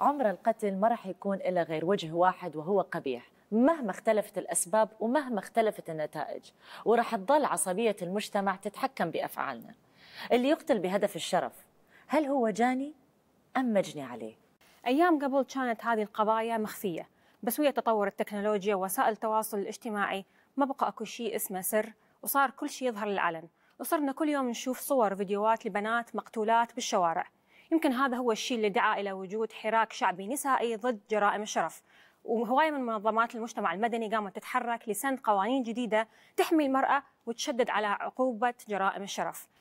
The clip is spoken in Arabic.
عمر القتل ما راح يكون إلا غير وجه واحد وهو قبيح مهما اختلفت الأسباب ومهما اختلفت النتائج وراح تضل عصبية المجتمع تتحكم بأفعالنا اللي يقتل بهدف الشرف هل هو جاني أم مجني عليه؟ أيام قبل كانت هذه القضايا مخفية بس ويا تطور التكنولوجيا ووسائل التواصل الاجتماعي ما بقى أكو شيء اسمه سر وصار كل شيء يظهر للعلن وصرنا كل يوم نشوف صور فيديوهات لبنات مقتولات بالشوارع يمكن هذا هو الشيء اللي دعا إلى وجود حراك شعبي نسائي ضد جرائم الشرف وهواية من منظمات المجتمع المدني قامت تتحرك لسن قوانين جديدة تحمي المرأة وتشدد على عقوبة جرائم الشرف